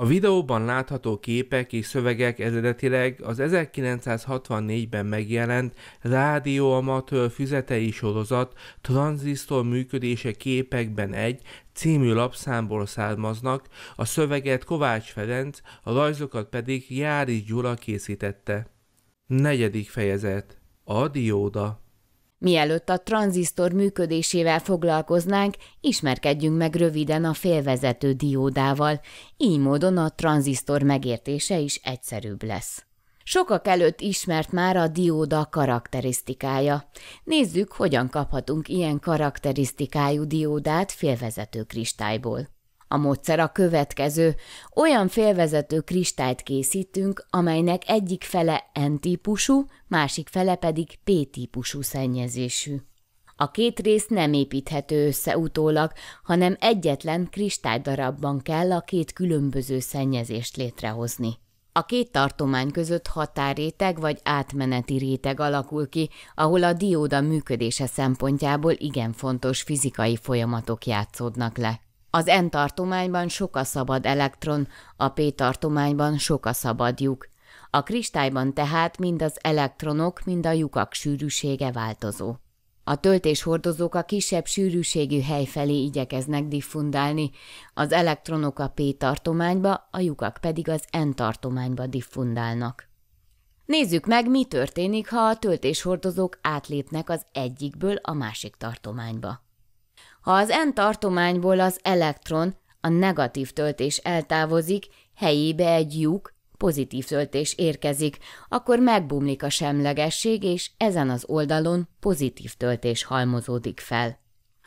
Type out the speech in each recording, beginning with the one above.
A videóban látható képek és szövegek eredetileg az 1964-ben megjelent rádióamatőr füzetei sorozat Transzisztor működése képekben egy című lapszámból származnak, a szöveget Kovács Ferenc, a rajzokat pedig Jári Gyula készítette. Negyedik fejezet. A dióda. Mielőtt a tranzisztor működésével foglalkoznánk, ismerkedjünk meg röviden a félvezető diódával, így módon a tranzisztor megértése is egyszerűbb lesz. Sokak előtt ismert már a dióda karakterisztikája. Nézzük, hogyan kaphatunk ilyen karakterisztikájú diódát félvezető kristályból. A módszer a következő. Olyan félvezető kristályt készítünk, amelynek egyik fele N-típusú, másik fele pedig P-típusú szennyezésű. A két rész nem építhető össze utólag, hanem egyetlen kristálydarabban kell a két különböző szennyezést létrehozni. A két tartomány között határréteg vagy átmeneti réteg alakul ki, ahol a dióda működése szempontjából igen fontos fizikai folyamatok játszódnak le. Az N tartományban sok a szabad elektron, a P tartományban sok a szabad lyuk. A kristályban tehát mind az elektronok, mind a lyukak sűrűsége változó. A töltéshordozók a kisebb sűrűségű hely felé igyekeznek diffundálni, az elektronok a P tartományba, a lyukak pedig az N tartományba diffundálnak. Nézzük meg, mi történik, ha a töltéshordozók átlépnek az egyikből a másik tartományba. Ha az N tartományból az elektron, a negatív töltés eltávozik, helyébe egy lyuk, pozitív töltés érkezik, akkor megbumlik a semlegesség, és ezen az oldalon pozitív töltés halmozódik fel.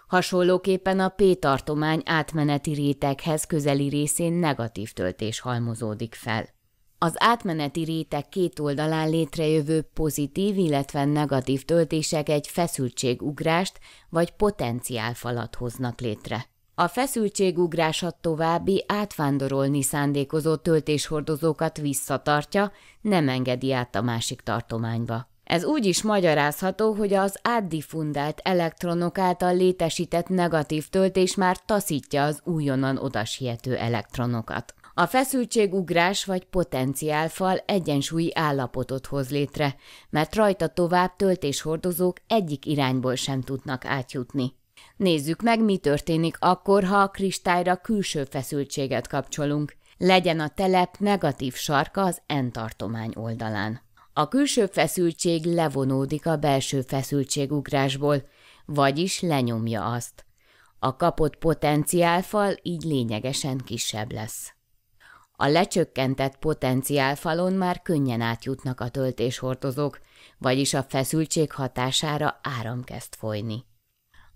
Hasonlóképpen a P-tartomány átmeneti réteghez közeli részén negatív töltés halmozódik fel. Az átmeneti réteg két oldalán létrejövő pozitív, illetve negatív töltések egy feszültségugrást vagy potenciálfalat hoznak létre. A feszültségugrás a további átvándorolni szándékozó töltéshordozókat visszatartja, nem engedi át a másik tartományba. Ez úgy is magyarázható, hogy az átdiffundált elektronok által létesített negatív töltés már taszítja az újonnan odasiető elektronokat. A feszültségugrás vagy potenciálfal egyensúlyi állapotot hoz létre, mert rajta tovább töltéshordozók egyik irányból sem tudnak átjutni. Nézzük meg, mi történik akkor, ha a kristályra külső feszültséget kapcsolunk. Legyen a telep negatív sarka az N tartomány oldalán. A külső feszültség levonódik a belső feszültségugrásból, vagyis lenyomja azt. A kapott potenciálfal így lényegesen kisebb lesz. A lecsökkentett potenciálfalon már könnyen átjutnak a töltéshordozók, vagyis a feszültség hatására áram kezd folyni.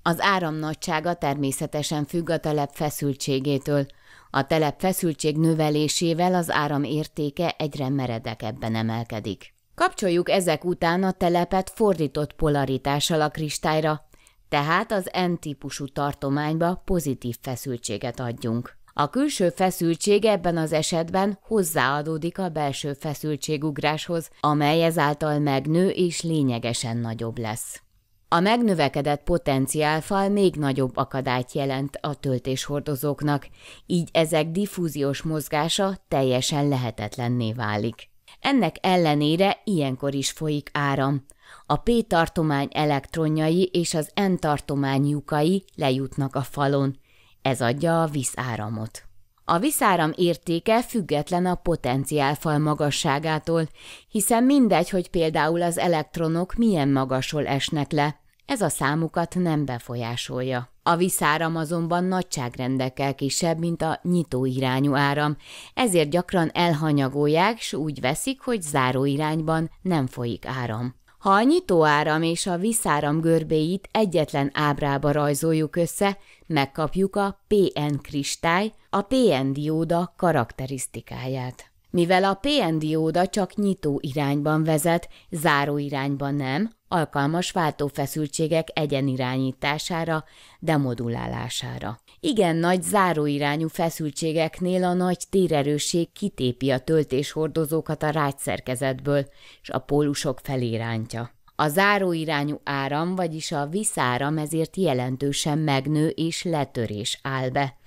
Az áram nagysága természetesen függ a telep feszültségétől. A telep feszültség növelésével az áram értéke egyre meredekebben emelkedik. Kapcsoljuk ezek után a telepet fordított polaritással a kristályra, tehát az N-típusú tartományba pozitív feszültséget adjunk. A külső feszültség ebben az esetben hozzáadódik a belső feszültségugráshoz, amely ezáltal megnő és lényegesen nagyobb lesz. A megnövekedett potenciálfal még nagyobb akadályt jelent a töltéshordozóknak, így ezek diffúziós mozgása teljesen lehetetlenné válik. Ennek ellenére ilyenkor is folyik áram. A P tartomány elektronjai és az N tartomány lyukai lejutnak a falon, ez adja a viszáramot. A viszáram értéke független a potenciálfal magasságától, hiszen mindegy, hogy például az elektronok milyen magasról esnek le, ez a számukat nem befolyásolja. A viszáram azonban nagyságrendekkel kisebb, mint a nyitó irányú áram, ezért gyakran elhanyagolják, s úgy veszik, hogy záró irányban nem folyik áram. Ha a nyitóáram és a viszáram görbéit egyetlen ábrába rajzoljuk össze, megkapjuk a PN kristály, a PN dióda karakterisztikáját. Mivel a PN dióda csak nyitó irányban vezet, záró irányban nem, alkalmas váltófeszültségek egyenirányítására, demodulálására. Igen nagy záróirányú feszültségeknél a nagy térerősség kitépi a töltéshordozókat a rágyszerkezetből, és a pólusok rántja. A záróirányú áram, vagyis a viszáram ezért jelentősen megnő és letörés áll be.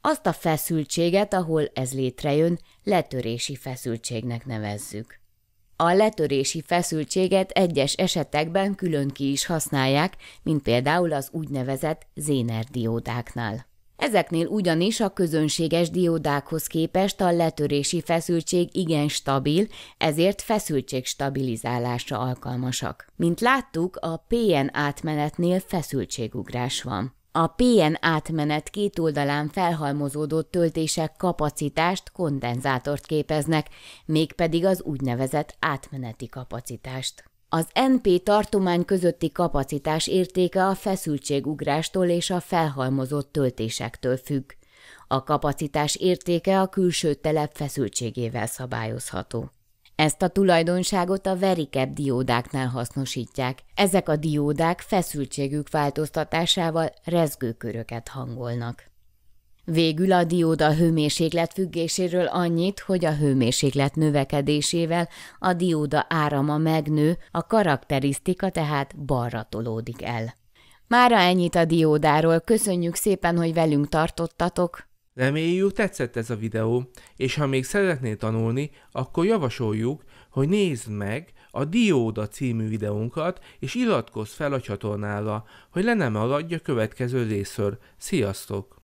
Azt a feszültséget, ahol ez létrejön, letörési feszültségnek nevezzük. A letörési feszültséget egyes esetekben külön ki is használják, mint például az úgynevezett zénerdiódáknál. Ezeknél ugyanis a közönséges diódákhoz képest a letörési feszültség igen stabil, ezért feszültség stabilizálásra alkalmasak. Mint láttuk, a PN átmenetnél feszültségugrás van. A PN átmenet két oldalán felhalmozódott töltések kapacitást, kondenzátort képeznek, mégpedig az úgynevezett átmeneti kapacitást. Az NP tartomány közötti kapacitás értéke a feszültségugrástól és a felhalmozott töltésektől függ. A kapacitás értéke a külső telep feszültségével szabályozható. Ezt a tulajdonságot a verikebb diódáknál hasznosítják. Ezek a diódák feszültségük változtatásával rezgőköröket hangolnak. Végül a dióda hőmérséklet függéséről annyit, hogy a hőmérséklet növekedésével a dióda árama megnő, a karakterisztika tehát balra tolódik el. Mára ennyit a diódáról, köszönjük szépen, hogy velünk tartottatok! Reméljük tetszett ez a videó, és ha még szeretnél tanulni, akkor javasoljuk, hogy nézd meg a Dióda című videónkat, és iratkozz fel a csatornára, hogy le nem maradj a következő részről. Sziasztok!